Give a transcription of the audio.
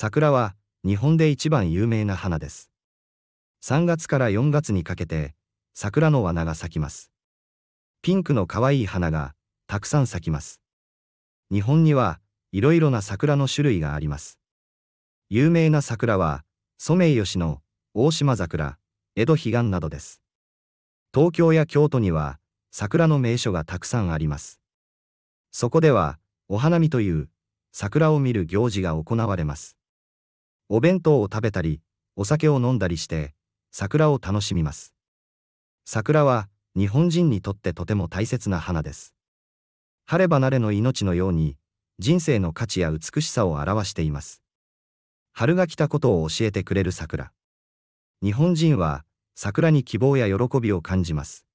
桜は日本で一番有名な花です。3月から4月にかけて桜の花が咲きます。ピンクの可愛い花がたくさん咲きます。日本にはいろいろな桜の種類があります。有名な桜はソメイヨシノ、大島桜、江戸彼岸などです。東京や京都には桜の名所がたくさんあります。そこではお花見という桜を見る行事が行われます。お弁当を食べたり、お酒を飲んだりして、桜を楽しみます。桜は、日本人にとってとても大切な花です。晴れ離れの命のように、人生の価値や美しさを表しています。春が来たことを教えてくれる桜。日本人は、桜に希望や喜びを感じます。